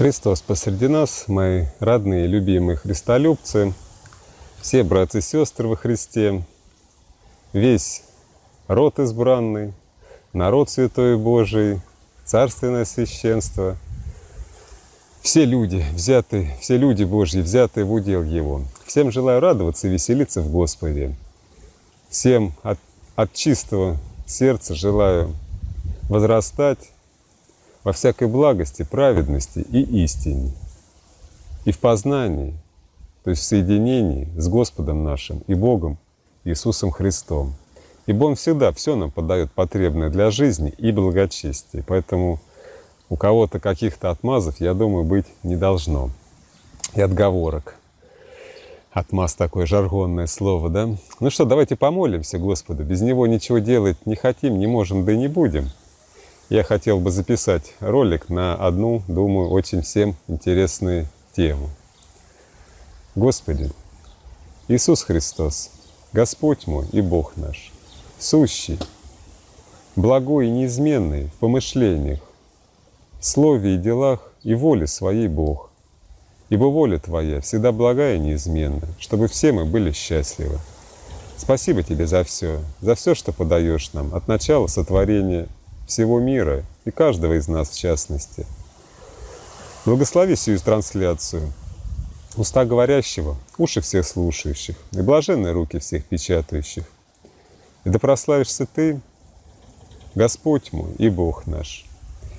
Христос посреди нас, мои родные и любимые христолюбцы, все братья и сестры во Христе, весь род избранный, народ Святой Божий, царственное священство, все люди, взятые, все люди Божьи, взятые в удел Его. Всем желаю радоваться и веселиться в Господе. Всем от, от чистого сердца желаю возрастать, во всякой благости, праведности и истине, и в познании, то есть в соединении с Господом нашим и Богом Иисусом Христом. Ибо Он всегда все нам подает потребное для жизни и благочестия. Поэтому у кого-то каких-то отмазов, я думаю, быть не должно. И отговорок. Отмаз такое жаргонное слово, да? Ну что, давайте помолимся Господу. Без Него ничего делать не хотим, не можем, да и не будем – я хотел бы записать ролик на одну, думаю, очень всем интересную тему. Господи, Иисус Христос, Господь мой и Бог наш, сущий, благой и неизменный в помышлениях, слове и делах и воле своей Бог, ибо воля Твоя всегда благая и неизменна, чтобы все мы были счастливы. Спасибо Тебе за все, за все, что подаешь нам от начала сотворения – всего мира и каждого из нас в частности. Благослови сию трансляцию. Уста говорящего, уши всех слушающих и блаженные руки всех печатающих. И да прославишься Ты, Господь мой и Бог наш,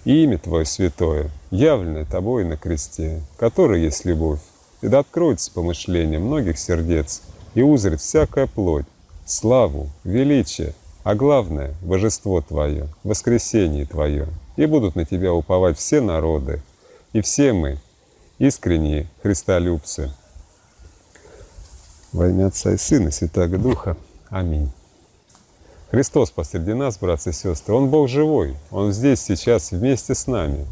и имя Твое святое, явленное Тобой на кресте, которое есть любовь, и да откроется помышление многих сердец, и узрит всякая плоть, славу, величие, а главное – божество Твое, воскресение Твое, и будут на Тебя уповать все народы, и все мы – искренние христолюбцы. Во имя Отца и Сына, Святаго Духа. Аминь. Христос посреди нас, братцы и сестры. Он Бог живой. Он здесь, сейчас, вместе с нами.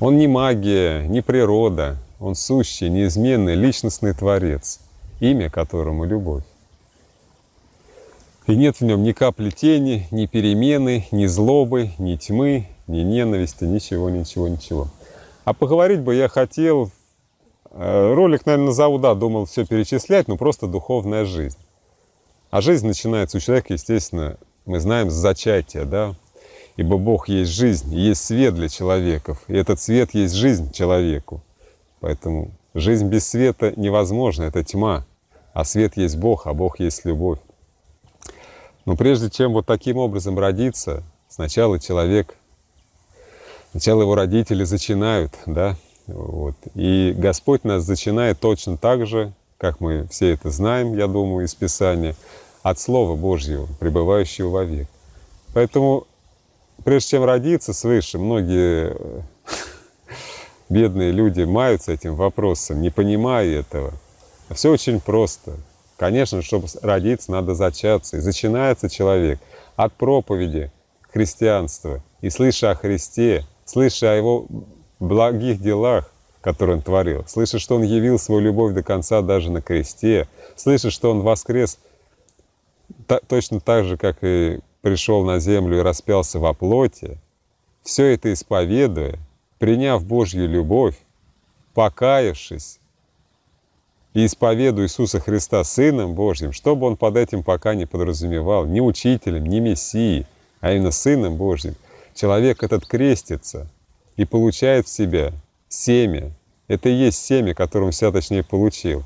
Он не магия, не природа. Он сущий, неизменный, личностный Творец, имя которому — любовь. И нет в нем ни капли тени, ни перемены, ни злобы, ни тьмы, ни ненависти, ничего, ничего, ничего. А поговорить бы я хотел, э, ролик, наверное, назову, да, думал все перечислять, но просто духовная жизнь. А жизнь начинается у человека, естественно, мы знаем, с зачатия, да, ибо Бог есть жизнь, есть свет для человеков, и этот свет есть жизнь человеку. Поэтому жизнь без света невозможна, это тьма, а свет есть Бог, а Бог есть любовь. Но прежде чем вот таким образом родиться, сначала человек, сначала его родители зачинают, да, вот. И Господь нас зачинает точно так же, как мы все это знаем, я думаю, из Писания, от Слова Божьего, пребывающего вовек. Поэтому, прежде чем родиться свыше, многие э, бедные люди маются этим вопросом, не понимая этого. Все очень просто. Конечно, чтобы родиться, надо зачаться. И зачинается человек от проповеди христианства. И слыша о Христе, слыша о Его благих делах, которые Он творил, слыша, что Он явил свою любовь до конца даже на кресте, слыша, что Он воскрес та, точно так же, как и пришел на землю и распялся во плоти, все это исповедуя, приняв Божью любовь, покаявшись, и исповеду Иисуса Христа Сыном Божьим, чтобы он под этим пока не подразумевал, ни учителем, ни мессией, а именно Сыном Божьим, человек этот крестится и получает в себя семя. Это и есть семя, которое он себя точнее получил.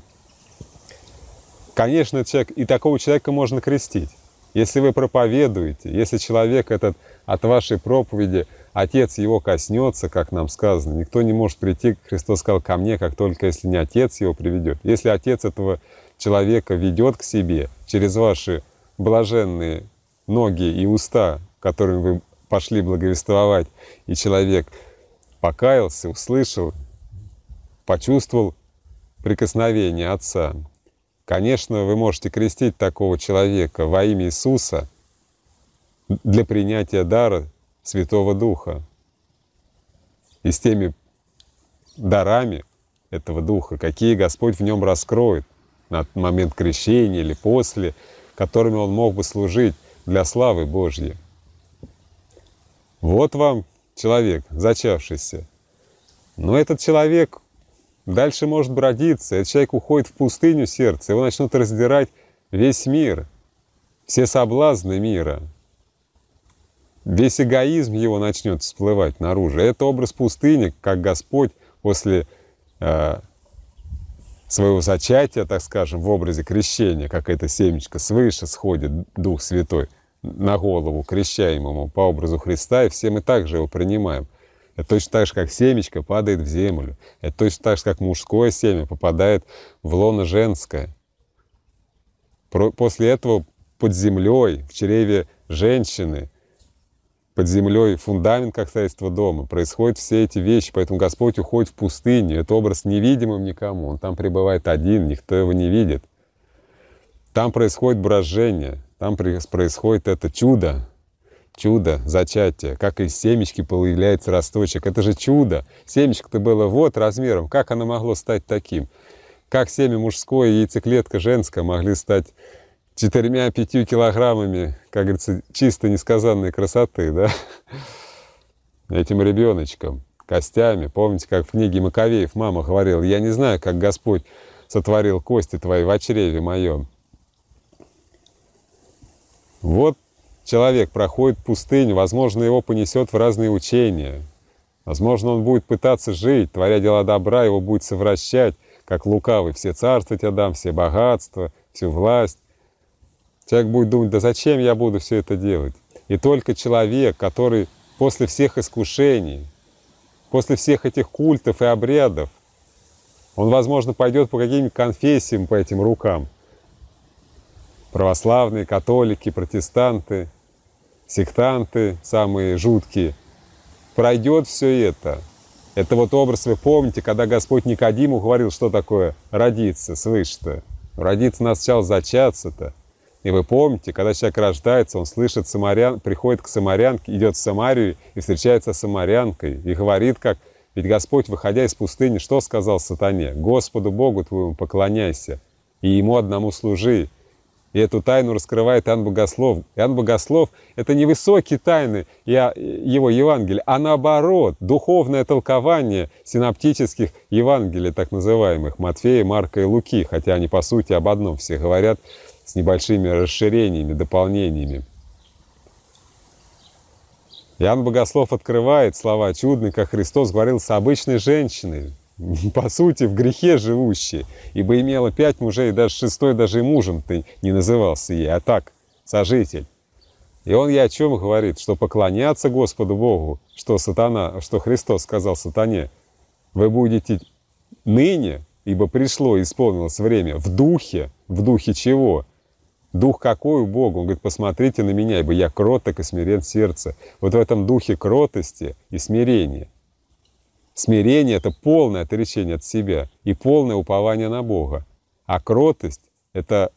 Конечно, человек, и такого человека можно крестить. Если вы проповедуете, если человек этот от вашей проповеди – Отец его коснется, как нам сказано. Никто не может прийти, Христос сказал, ко мне, как только если не Отец его приведет. Если Отец этого человека ведет к себе через ваши блаженные ноги и уста, которыми вы пошли благовествовать, и человек покаялся, услышал, почувствовал прикосновение Отца. Конечно, вы можете крестить такого человека во имя Иисуса для принятия дара Святого Духа и с теми дарами этого Духа, какие Господь в нем раскроет на момент крещения или после, которыми он мог бы служить для славы Божьей. Вот вам человек, зачавшийся. Но этот человек дальше может бродиться, этот человек уходит в пустыню сердца, его начнут раздирать весь мир, все соблазны мира – весь эгоизм его начнет всплывать наружу. Это образ пустыни, как Господь после э, своего зачатия, так скажем, в образе крещения, как это семечко свыше сходит Дух Святой на голову крещаемому по образу Христа, и все мы также его принимаем. Это точно так же, как семечко падает в землю. Это точно так же, как мужское семя попадает в лоно женское. После этого под землей, в чреве женщины – под землей фундамент как строительство дома. Происходят все эти вещи, поэтому Господь уходит в пустыню. Это образ невидимым никому. Он там пребывает один, никто его не видит. Там происходит брожение, там происходит это чудо, чудо зачатия, как из семечки появляется росточек. Это же чудо. Семечко-то было вот размером. Как оно могло стать таким? Как семя мужское и яйцеклетка женская могли стать четырьмя пятью килограммами, как говорится, чисто несказанной красоты, да, этим ребеночком, костями. Помните, как в книге Маковеев мама говорила, я не знаю, как Господь сотворил кости твои в чреве моем. Вот человек проходит пустыню, возможно, его понесет в разные учения. Возможно, он будет пытаться жить, творя дела добра, его будет совращать, как лукавый, все царства тебе дам, все богатства, всю власть. Человек будет думать, да зачем я буду все это делать? И только человек, который после всех искушений, после всех этих культов и обрядов, он, возможно, пойдет по каким-нибудь конфессиям по этим рукам. Православные, католики, протестанты, сектанты самые жуткие. Пройдет все это. Это вот образ, вы помните, когда Господь Никодиму говорил, что такое родиться свыше-то. Родиться нас сначала зачаться-то. И вы помните, когда человек рождается, он слышит самарян, приходит к самарянке, идет в Самарию и встречается с самарянкой. И говорит, как, ведь Господь, выходя из пустыни, что сказал сатане? Господу Богу твоему поклоняйся и ему одному служи. И эту тайну раскрывает Иоанн Богослов. Иоанн Богослов – это не высокие тайны а, его Евангелия, а наоборот, духовное толкование синаптических Евангелий, так называемых, Матфея, Марка и Луки, хотя они, по сути, об одном все говорят – с небольшими расширениями, дополнениями. Иоанн Богослов открывает слова «Чудно, как Христос говорил с обычной женщиной, по сути, в грехе живущей, ибо имела пять мужей, и даже шестой, даже и мужем ты не назывался ей, а так, сожитель». И он ей о чем говорит? Что поклоняться Господу Богу, что сатана, что Христос сказал сатане, вы будете ныне, ибо пришло, исполнилось время, в духе, в духе чего? Дух какой у Бога? Он говорит, посмотрите на меня, ибо я кроток и смирен сердце. Вот в этом духе кротости и смирения. Смирение – это полное отречение от себя и полное упование на Бога. А кротость – это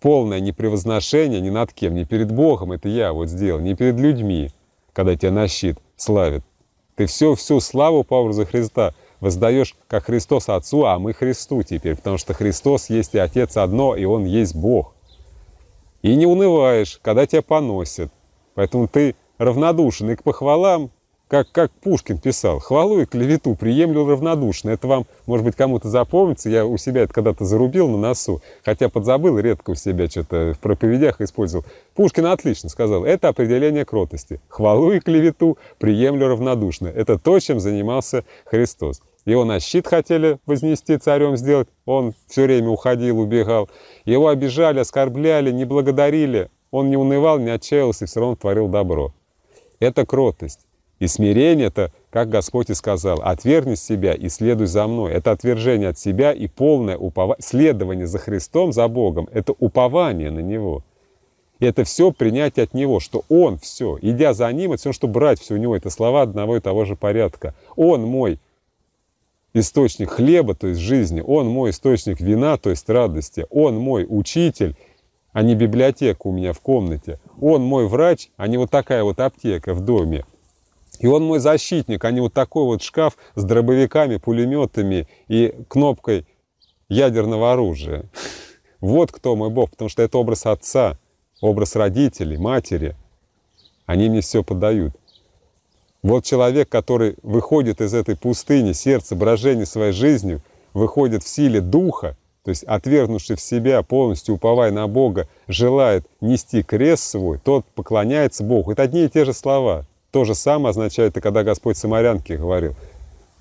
полное непревозношение ни над кем, не перед Богом, это я вот сделал, не перед людьми, когда тебя на щит славят. Ты все, всю славу по образу Христа воздаешь, как Христос Отцу, а мы Христу теперь, потому что Христос есть и Отец одно, и Он есть Бог – и не унываешь, когда тебя поносят. Поэтому ты равнодушен и к похвалам, как, как Пушкин писал, хвалу и клевету приемлю равнодушно. Это вам, может быть, кому-то запомнится. Я у себя это когда-то зарубил на носу, хотя подзабыл, редко у себя что-то в проповедях использовал. Пушкин отлично сказал, это определение кротости. Хвалу и клевету приемлю равнодушно. Это то, чем занимался Христос. Его на щит хотели вознести царем сделать, он все время уходил, убегал. Его обижали, оскорбляли, не благодарили. Он не унывал, не отчаялся, и все равно творил добро. Это кротость. И смирение это, как Господь и сказал, отвергни себя и следуй за мной. Это отвержение от себя и полное упова... следование за Христом, за Богом. Это упование на Него. И это все принять от Него, что Он все, идя за Ним, это все, что брать все у Него. Это слова одного и того же порядка. Он мой источник хлеба, то есть жизни, Он мой источник вина, то есть радости, Он мой учитель, а не библиотека у меня в комнате, Он мой врач, а не вот такая вот аптека в доме. И он мой защитник, а не вот такой вот шкаф с дробовиками, пулеметами и кнопкой ядерного оружия. Вот кто мой Бог, потому что это образ отца, образ родителей, матери. Они мне все подают. Вот человек, который выходит из этой пустыни сердца, брожения своей жизнью, выходит в силе духа, то есть отвергнувший в себя, полностью уповая на Бога, желает нести крест свой, тот поклоняется Богу. Это одни и те же слова. То же самое означает и когда Господь Самарянке говорил.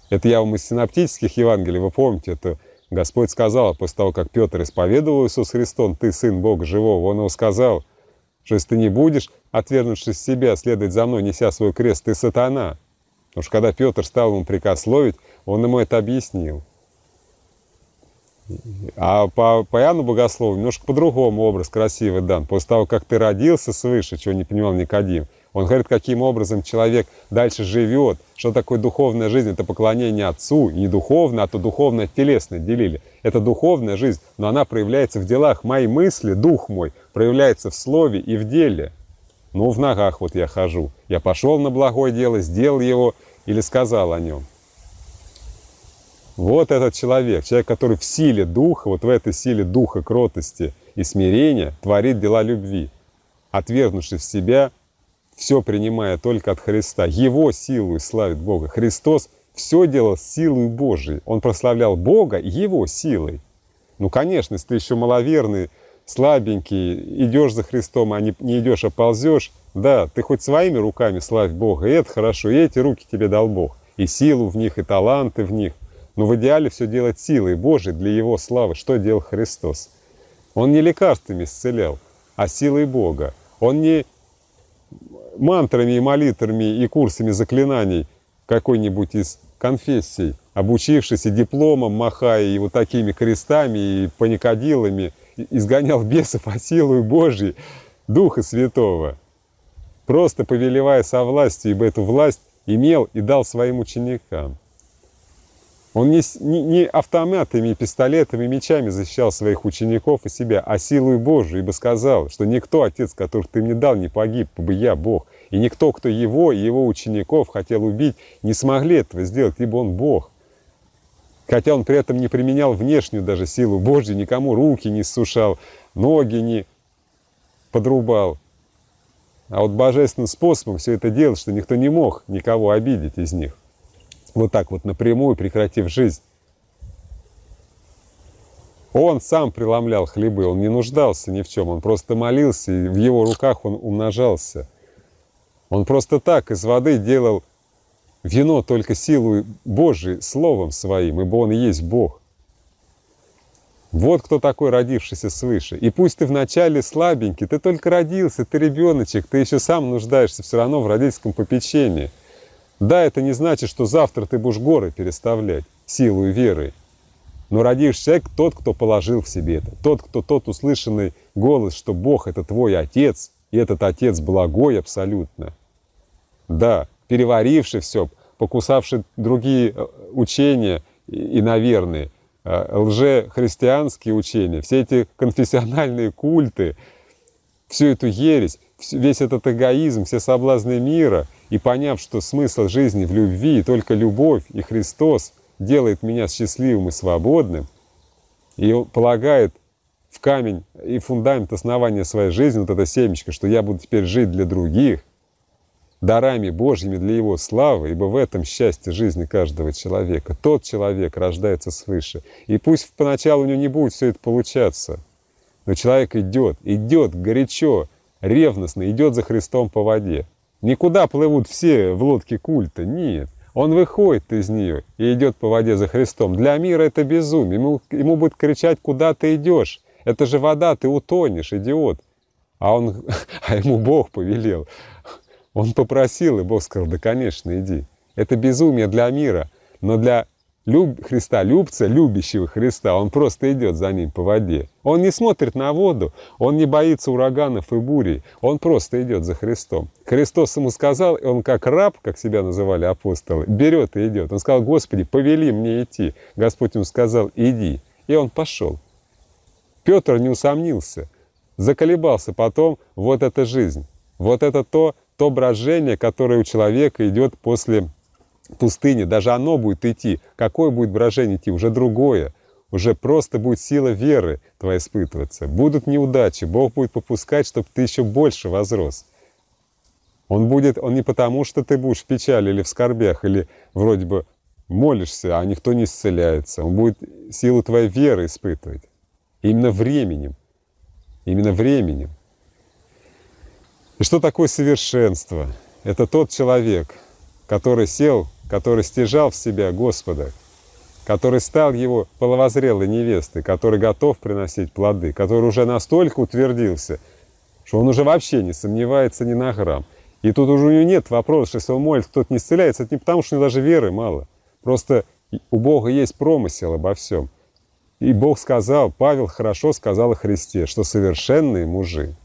Это я вам из синаптических Евангелий, вы помните, это Господь сказал, после того, как Петр исповедовал Иисус Христом, «Ты Сын Бога Живого», Он его сказал – что если ты не будешь, отвергнувшись себя, следовать за мной, неся свой крест, ты сатана. Потому что когда Петр стал ему приказ ловить, он ему это объяснил. А по, по Иоанну Богослову немножко по-другому образ красивый дан. После того, как ты родился свыше, чего не понимал Никодим, он говорит, каким образом человек дальше живет, что такое духовная жизнь. Это поклонение Отцу, не духовное, а то духовное, телесное. делили. Это духовная жизнь, но она проявляется в делах. Мои мысли, дух мой, проявляется в слове и в деле. Ну, в ногах вот я хожу. Я пошел на благое дело, сделал его или сказал о нем. Вот этот человек, человек, который в силе духа, вот в этой силе духа кротости и смирения творит дела любви, отвергнувшись в себя – все принимая только от Христа. Его силу и славит Бога. Христос все делал силой Божией. Он прославлял Бога его силой. Ну, конечно, если ты еще маловерный, слабенький, идешь за Христом, а не, не идешь, а ползешь, да, ты хоть своими руками славь Бога, и это хорошо, и эти руки тебе дал Бог, и силу в них, и таланты в них. Но в идеале все делать силой Божией для Его славы, что делал Христос. Он не лекарствами исцелял, а силой Бога. Он не мантрами и молитвами и курсами заклинаний какой-нибудь из конфессий, обучившись и дипломом махая, и вот такими крестами, и паникодилами, изгонял бесов по силу Божьей, Духа Святого, просто повелевая со властью, ибо эту власть имел и дал своим ученикам. Он не, не, не автоматами, пистолетами, мечами защищал своих учеников и себя, а силой Божией, ибо сказал, что никто, Отец, которых ты мне дал, не погиб, бы я Бог. И никто, кто его и его учеников хотел убить, не смогли этого сделать, ибо он Бог. Хотя он при этом не применял внешнюю даже силу Божью, никому руки не сушал, ноги не подрубал. А вот божественным способом все это делал, что никто не мог никого обидеть из них вот так вот напрямую прекратив жизнь. Он сам преломлял хлебы, он не нуждался ни в чем, он просто молился, и в его руках он умножался. Он просто так из воды делал вино только силой Божией, словом своим, ибо он и есть Бог. Вот кто такой родившийся свыше. И пусть ты вначале слабенький, ты только родился, ты ребеночек, ты еще сам нуждаешься все равно в родительском попечении – да, это не значит, что завтра ты будешь горы переставлять силой веры. Но родишь человек тот, кто положил в себе это. Тот, кто тот услышанный голос, что Бог – это твой Отец, и этот Отец благой абсолютно. Да, переваривший все, покусавший другие э, учения и, наверное, э, лже учения, все эти конфессиональные культы, всю эту ересь, весь этот эгоизм, все соблазны мира – и поняв, что смысл жизни в любви, и только любовь и Христос делает меня счастливым и свободным, и он полагает в камень и фундамент основания своей жизни, вот это семечко, что я буду теперь жить для других, дарами Божьими для Его славы, ибо в этом счастье жизни каждого человека. Тот человек рождается свыше. И пусть поначалу у него не будет все это получаться, но человек идет, идет горячо, ревностно, идет за Христом по воде. Никуда плывут все в лодке культа, нет. Он выходит из нее и идет по воде за Христом. Для мира это безумие. Ему, ему будет кричать, куда ты идешь? Это же вода, ты утонешь, идиот. А, он, а ему Бог повелел. Он попросил, и Бог сказал, да, конечно, иди. Это безумие для мира, но для люб, Христа, любца, любящего Христа, он просто идет за ним по воде. Он не смотрит на воду, он не боится ураганов и бурей, он просто идет за Христом. Христос ему сказал, и он как раб, как себя называли апостолы, берет и идет. Он сказал, Господи, повели мне идти. Господь ему сказал, иди. И он пошел. Петр не усомнился, заколебался потом, вот эта жизнь, вот это то, то брожение, которое у человека идет после пустыне, даже оно будет идти. Какое будет брожение идти? Уже другое. Уже просто будет сила веры твоя испытываться. Будут неудачи. Бог будет попускать, чтобы ты еще больше возрос. Он будет, он не потому, что ты будешь в печали или в скорбях, или вроде бы молишься, а никто не исцеляется. Он будет силу твоей веры испытывать. Именно временем. Именно временем. И что такое совершенство? Это тот человек, который сел который стяжал в себя Господа, который стал его половозрелой невестой, который готов приносить плоды, который уже настолько утвердился, что он уже вообще не сомневается ни на грамм. И тут уже у него нет вопроса, что если он молит, кто-то не исцеляется, это не потому, что у него даже веры мало. Просто у Бога есть промысел обо всем. И Бог сказал, Павел хорошо сказал о Христе, что совершенные мужи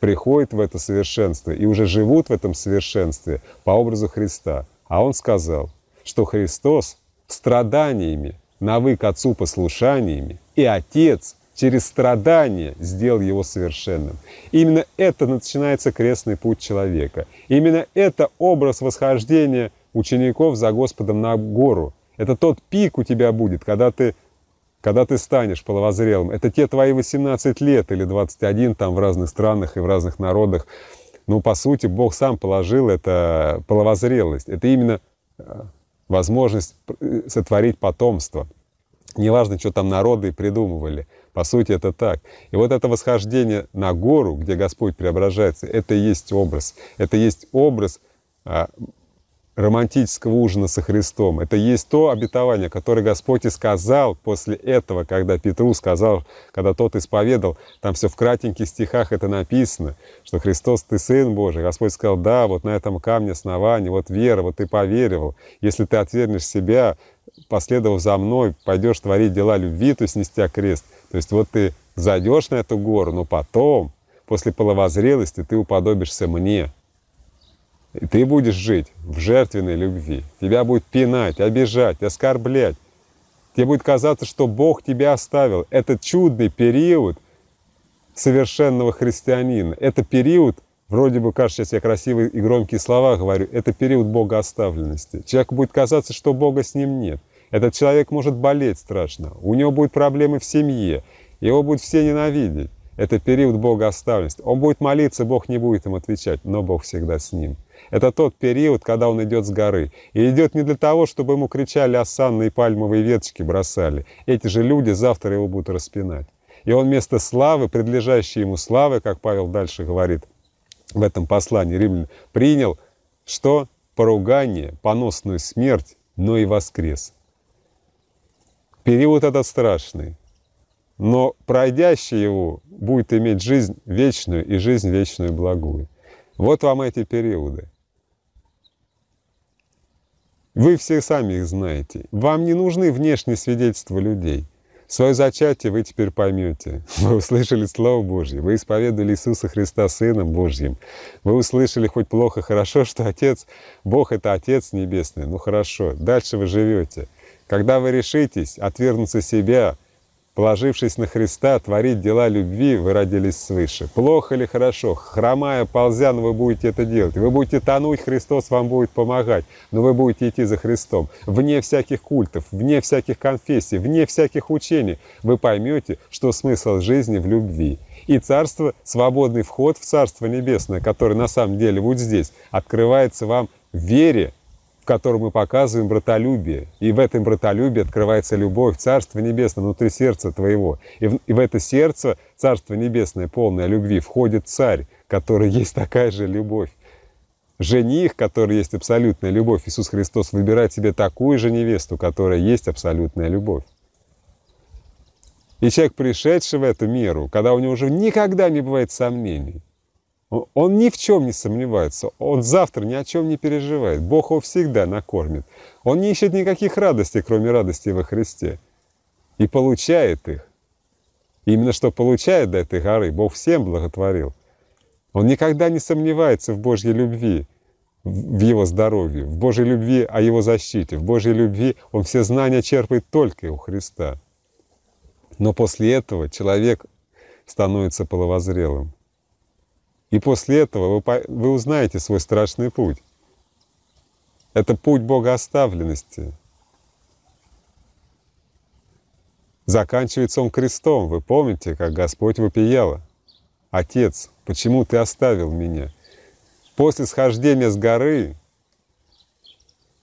приходят в это совершенство и уже живут в этом совершенстве по образу Христа – а он сказал, что Христос страданиями навык Отцу послушаниями, и Отец через страдания сделал его совершенным. Именно это начинается крестный путь человека. Именно это образ восхождения учеников за Господом на гору. Это тот пик у тебя будет, когда ты, когда ты станешь половозрелым. Это те твои 18 лет или 21 там в разных странах и в разных народах, ну, по сути, Бог сам положил это половозрелость. Это именно э, возможность э, сотворить потомство. Неважно, что там народы придумывали. По сути, это так. И вот это восхождение на гору, где Господь преображается, это и есть образ. Это и есть образ а, романтического ужина со Христом. Это есть то обетование, которое Господь и сказал после этого, когда Петру сказал, когда тот исповедал, там все в кратеньких стихах это написано, что Христос, ты Сын Божий. Господь сказал, да, вот на этом камне основания, вот вера, вот ты поверил. Если ты отвернешь себя, последовав за мной, пойдешь творить дела любви, то есть нестя крест. То есть вот ты зайдешь на эту гору, но потом, после половозрелости, ты уподобишься мне. И ты будешь жить в жертвенной любви. Тебя будет пинать, обижать, оскорблять. Тебе будет казаться, что Бог тебя оставил. Это чудный период совершенного христианина. Это период, вроде бы, кажется, сейчас я красивые и громкие слова говорю, это период Бога оставленности. Человеку будет казаться, что Бога с ним нет. Этот человек может болеть страшно, у него будут проблемы в семье, его будут все ненавидеть. Это период Бога оставленности. Он будет молиться, Бог не будет им отвечать, но Бог всегда с ним. Это тот период, когда он идет с горы. И идет не для того, чтобы ему кричали осанные пальмовые веточки бросали. Эти же люди завтра его будут распинать. И он вместо славы, предлежащей ему славы, как Павел дальше говорит в этом послании римлян, принял, что поругание, поносную смерть, но и воскрес. Период этот страшный но пройдящий его будет иметь жизнь вечную и жизнь вечную благую. Вот вам эти периоды. Вы все сами их знаете. Вам не нужны внешние свидетельства людей. Свое зачатие вы теперь поймете. Вы услышали Слово Божье, вы исповедовали Иисуса Христа Сыном Божьим. Вы услышали хоть плохо, хорошо, что Отец, Бог — это Отец Небесный. Ну хорошо, дальше вы живете. Когда вы решитесь отвернуться себя, Положившись на Христа, творить дела любви, вы родились свыше. Плохо или хорошо, хромая, ползя, но вы будете это делать. Вы будете тонуть, Христос вам будет помогать, но вы будете идти за Христом. Вне всяких культов, вне всяких конфессий, вне всяких учений вы поймете, что смысл жизни в любви. И царство, свободный вход в Царство Небесное, которое на самом деле вот здесь, открывается вам в вере в котором мы показываем братолюбие. И в этом братолюбии открывается любовь, Царство Небесное внутри сердца твоего. И в, и в это сердце, Царство Небесное, полное любви, входит Царь, который есть такая же любовь. Жених, который есть абсолютная любовь, Иисус Христос выбирает себе такую же невесту, которая есть абсолютная любовь. И человек, пришедший в эту меру, когда у него уже никогда не бывает сомнений – он ни в чем не сомневается, он завтра ни о чем не переживает, Бог его всегда накормит. Он не ищет никаких радостей, кроме радости во Христе. И получает их. именно что получает до этой горы, Бог всем благотворил. Он никогда не сомневается в Божьей любви, в его здоровье, в Божьей любви о его защите, в Божьей любви он все знания черпает только у Христа. Но после этого человек становится половозрелым. И после этого вы, вы узнаете свой страшный путь. Это путь Бога оставленности. Заканчивается он крестом. Вы помните, как Господь вопияла. «Отец, почему ты оставил меня?» После схождения с горы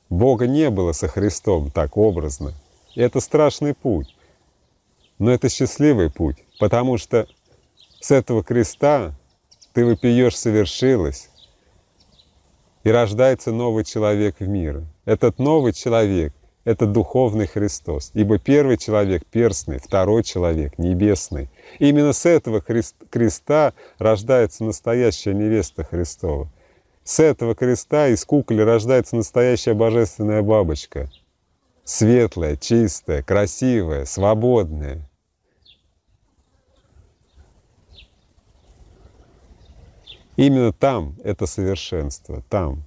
Бога не было со Христом так образно. И это страшный путь, но это счастливый путь, потому что с этого креста ты вопиешь «совершилось», и рождается новый человек в мире. Этот новый человек — это духовный Христос, ибо первый человек — перстный, второй человек — небесный. И именно с этого креста рождается настоящая невеста Христова. С этого креста из куколи рождается настоящая божественная бабочка — светлая, чистая, красивая, свободная. Именно там это совершенство, там.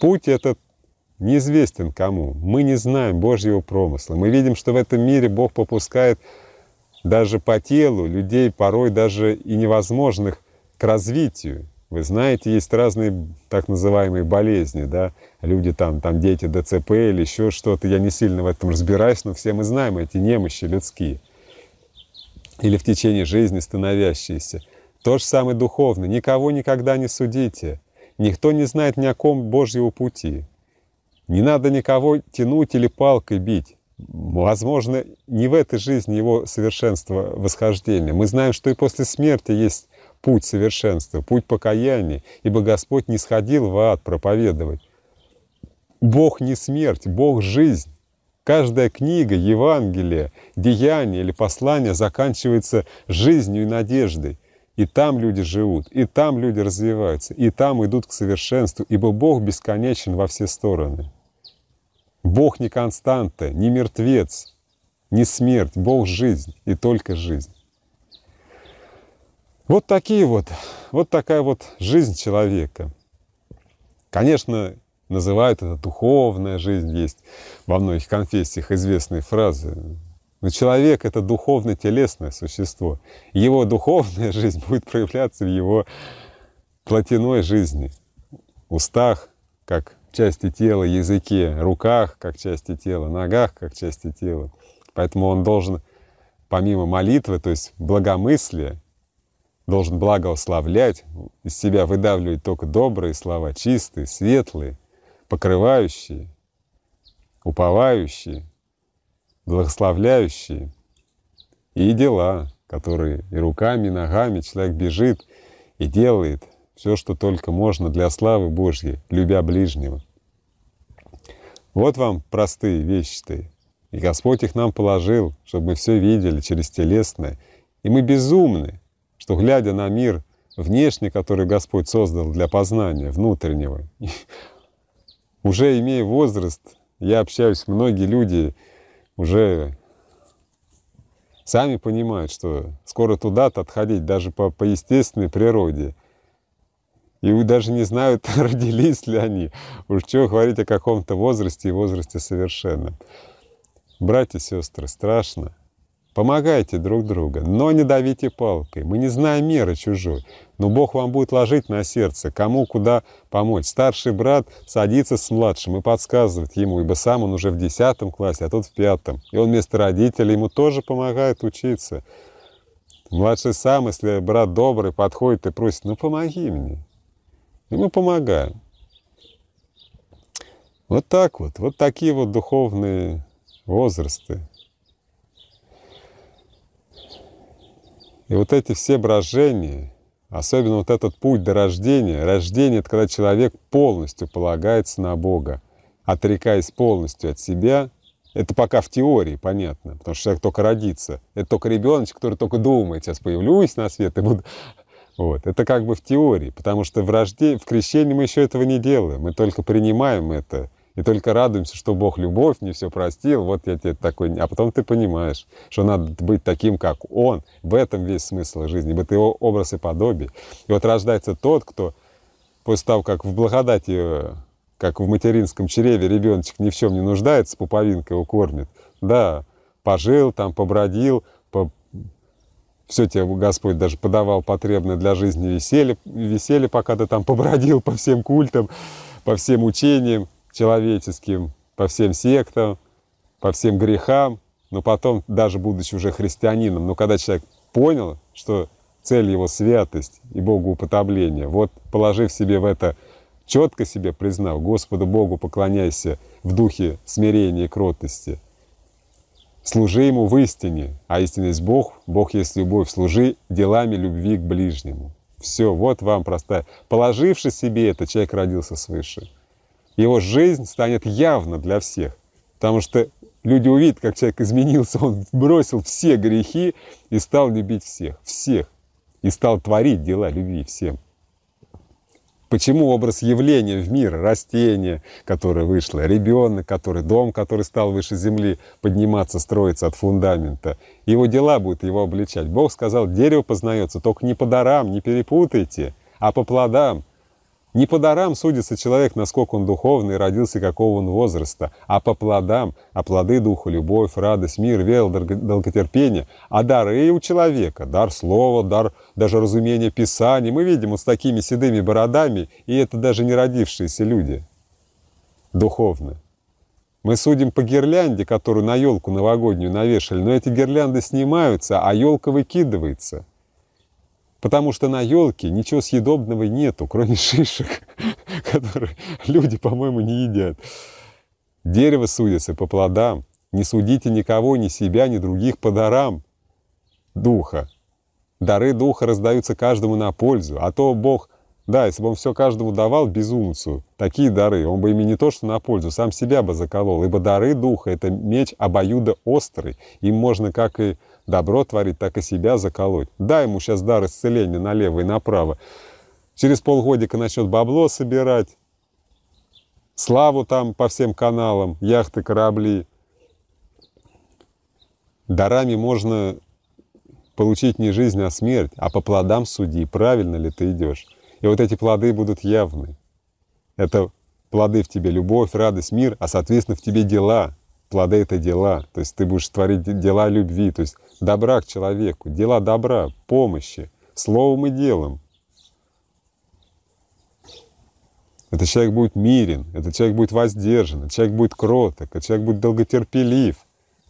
Путь этот неизвестен кому. Мы не знаем Божьего промысла. Мы видим, что в этом мире Бог попускает даже по телу людей, порой даже и невозможных, к развитию. Вы знаете, есть разные так называемые болезни, да, люди там, там дети ДЦП или еще что-то, я не сильно в этом разбираюсь, но все мы знаем эти немощи людские или в течение жизни становящиеся – то же самое духовно. Никого никогда не судите. Никто не знает ни о ком Божьего пути. Не надо никого тянуть или палкой бить. Возможно, не в этой жизни его совершенство восхождения. Мы знаем, что и после смерти есть путь совершенства, путь покаяния, ибо Господь не сходил в ад проповедовать. Бог не смерть, Бог — жизнь. Каждая книга, Евангелие, деяние или послание заканчивается жизнью и надеждой. И там люди живут, и там люди развиваются, и там идут к совершенству, ибо Бог бесконечен во все стороны. Бог не константа, не мертвец, не смерть, Бог — жизнь, и только жизнь. Вот такие вот, вот такая вот жизнь человека. Конечно, называют это духовная жизнь, есть во многих конфессиях известные фразы но человек — это духовно-телесное существо. Его духовная жизнь будет проявляться в его плотяной жизни. Устах, как части тела, языке, руках, как части тела, ногах, как части тела. Поэтому он должен, помимо молитвы, то есть благомыслия, должен благословлять, из себя выдавливать только добрые слова, чистые, светлые, покрывающие, уповающие — благословляющие, и дела, которые и руками, и ногами человек бежит и делает все, что только можно для славы Божьей, любя ближнего. Вот вам простые вещи-то. И Господь их нам положил, чтобы мы все видели через телесное. И мы безумны, что, глядя на мир внешний, который Господь создал для познания внутреннего, уже имея возраст, я общаюсь, многие люди уже сами понимают, что скоро туда-то отходить, даже по, по естественной природе. И вы даже не знают, родились ли они. Уж чего говорить о каком-то возрасте и возрасте совершенно. Братья и сестры, страшно. Помогайте друг другу, но не давите палкой. Мы не знаем меры чужой. Но ну, Бог вам будет ложить на сердце, кому куда помочь. Старший брат садится с младшим и подсказывает ему, ибо сам он уже в десятом классе, а тот в пятом. И он вместо родителей ему тоже помогает учиться. Младший сам, если брат добрый, подходит и просит, ну помоги мне. И мы помогаем. Вот так вот, вот такие вот духовные возрасты. И вот эти все брожения – Особенно вот этот путь до рождения. Рождение – это когда человек полностью полагается на Бога, отрекаясь полностью от себя. Это пока в теории, понятно, потому что человек только родится. Это только ребеночек, который только думает, сейчас появлюсь на свет и буду... Вот. Это как бы в теории, потому что в, рожде... в крещении мы еще этого не делаем, мы только принимаем это – и только радуемся, что Бог любовь, мне все простил, вот я тебе такой. А потом ты понимаешь, что надо быть таким, как Он. В этом весь смысл жизни, быть его образ и подобие. И вот рождается тот, кто после того, как в благодати, э, как в материнском чреве ребеночек ни в чем не нуждается, пуповинка его кормит, да, пожил там, побродил, по... все тебе Господь даже подавал потребное для жизни веселье, веселье, пока ты там побродил по всем культам, по всем учениям, человеческим, по всем сектам, по всем грехам, но потом, даже будучи уже христианином, но когда человек понял, что цель его святость и Богу уподобление, вот положив себе в это, четко себе признал, Господу Богу поклоняйся в духе смирения и кротости, служи Ему в истине, а истина есть Бог, Бог есть любовь, служи делами любви к ближнему. Все, вот вам простая. Положивши себе это, человек родился свыше его жизнь станет явно для всех. Потому что люди увидят, как человек изменился, он бросил все грехи и стал любить всех, всех. И стал творить дела любви всем. Почему образ явления в мир, растение, которое вышло, ребенок, который, дом, который стал выше земли, подниматься, строиться от фундамента, его дела будут его обличать. Бог сказал, дерево познается, только не по дарам, не перепутайте, а по плодам – не по дарам судится человек, насколько он духовный, родился какого он возраста, а по плодам, а плоды духа, любовь, радость, мир, вера, долготерпение, а дары у человека, дар слова, дар даже разумения Писания. Мы видим вот с такими седыми бородами, и это даже не родившиеся люди духовные. Мы судим по гирлянде, которую на елку новогоднюю навешали, но эти гирлянды снимаются, а елка выкидывается – Потому что на елке ничего съедобного нету, кроме шишек, которые люди, по-моему, не едят. Дерево судится по плодам. Не судите никого, ни себя, ни других по дарам духа. Дары духа раздаются каждому на пользу, а то Бог, да, если бы он все каждому давал безумцу, такие дары, он бы ими не то что на пользу, сам себя бы заколол, ибо дары духа — это меч обоюдо острый, им можно как и добро творить, так и себя заколоть. Дай ему сейчас дар исцеления налево и направо. Через полгодика начнет бабло собирать, славу там по всем каналам, яхты, корабли. Дарами можно получить не жизнь, а смерть, а по плодам суди, правильно ли ты идешь. И вот эти плоды будут явны. Это плоды в тебе любовь, радость, мир, а соответственно в тебе дела, плоды — это дела. То есть ты будешь творить дела любви, то есть добра к человеку, дела добра, помощи, словом и делом. Этот человек будет мирен, этот человек будет воздержан, этот человек будет кроток, этот человек будет долготерпелив.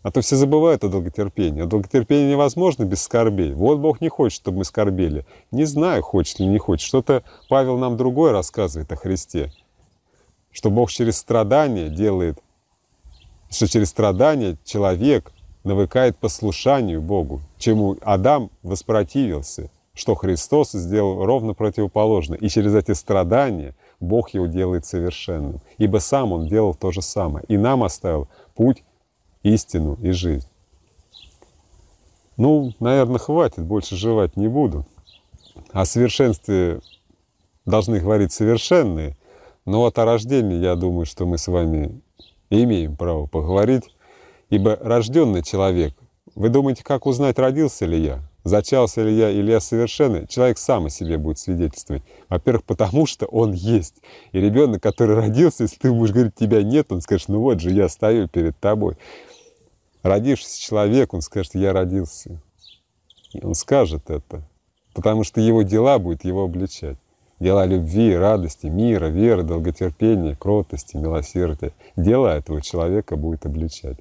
А то все забывают о долготерпении. А долготерпение невозможно без скорбей. Вот Бог не хочет, чтобы мы скорбели. Не знаю, хочет ли, не хочет. Что-то Павел нам другое рассказывает о Христе. Что Бог через страдания делает что через страдания человек навыкает послушанию Богу, чему Адам воспротивился, что Христос сделал ровно противоположно. И через эти страдания Бог его делает совершенным, ибо сам он делал то же самое. И нам оставил путь, истину и жизнь. Ну, наверное, хватит, больше жевать не буду. О совершенстве должны говорить совершенные, но вот о рождении, я думаю, что мы с вами имеем право поговорить, ибо рожденный человек, вы думаете, как узнать, родился ли я, зачался ли я или я совершенный, человек сам о себе будет свидетельствовать. Во-первых, потому что он есть. И ребенок, который родился, если ты будешь говорить, тебя нет, он скажет, ну вот же я стою перед тобой. Родившийся человек, он скажет, я родился. И он скажет это, потому что его дела будут его обличать дела любви, радости, мира, веры, долготерпения, кротости, милосердия. Дела этого человека будет обличать.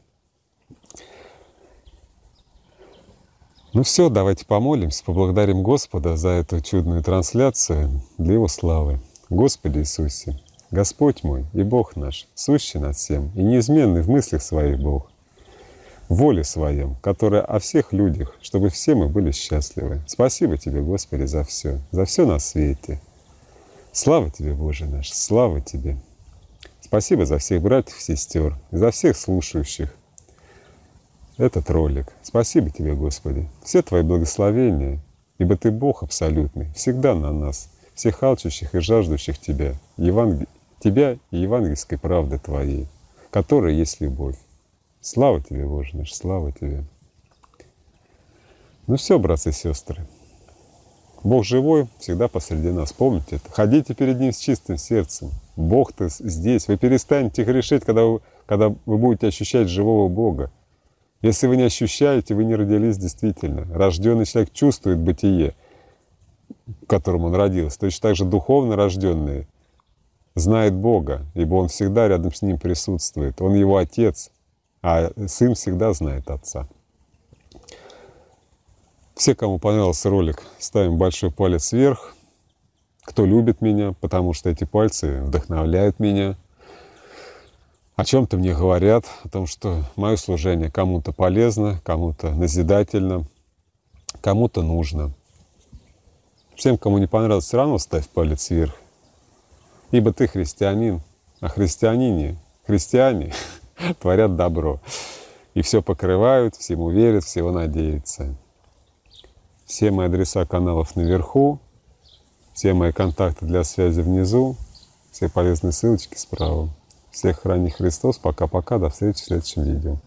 Ну все, давайте помолимся, поблагодарим Господа за эту чудную трансляцию для Его славы. Господи Иисусе, Господь мой и Бог наш, сущий над всем и неизменный в мыслях своих Бог, в воле своем, которая о всех людях, чтобы все мы были счастливы. Спасибо Тебе, Господи, за все, за все на свете. Слава Тебе, Боже наш, слава Тебе! Спасибо за всех братьев и сестер, за всех слушающих этот ролик. Спасибо Тебе, Господи, все Твои благословения, ибо Ты Бог абсолютный, всегда на нас, всех алчущих и жаждущих Тебя, Евангел... Тебя и евангельской правды Твоей, которая есть любовь. Слава Тебе, Боже наш, слава Тебе! Ну все, братцы и сестры, Бог живой, всегда посреди нас. Помните это. Ходите перед Ним с чистым сердцем. Бог-то здесь. Вы перестанете грешить, когда вы, когда вы будете ощущать живого Бога. Если вы не ощущаете, вы не родились действительно. Рожденный человек чувствует бытие, в котором он родился. Точно так же духовно рожденные знает Бога, ибо он всегда рядом с ним присутствует. Он его отец, а сын всегда знает отца. Все, кому понравился ролик, ставим большой палец вверх. Кто любит меня, потому что эти пальцы вдохновляют меня. О чем-то мне говорят, о том, что мое служение кому-то полезно, кому-то назидательно, кому-то нужно. Всем, кому не понравилось, все равно ставь палец вверх. Ибо ты христианин, а христианине, христиане творят добро. И все покрывают, всему верят, всего надеются. Все мои адреса каналов наверху, все мои контакты для связи внизу, все полезные ссылочки справа. Всех храни Христос. Пока-пока. До встречи в следующем видео.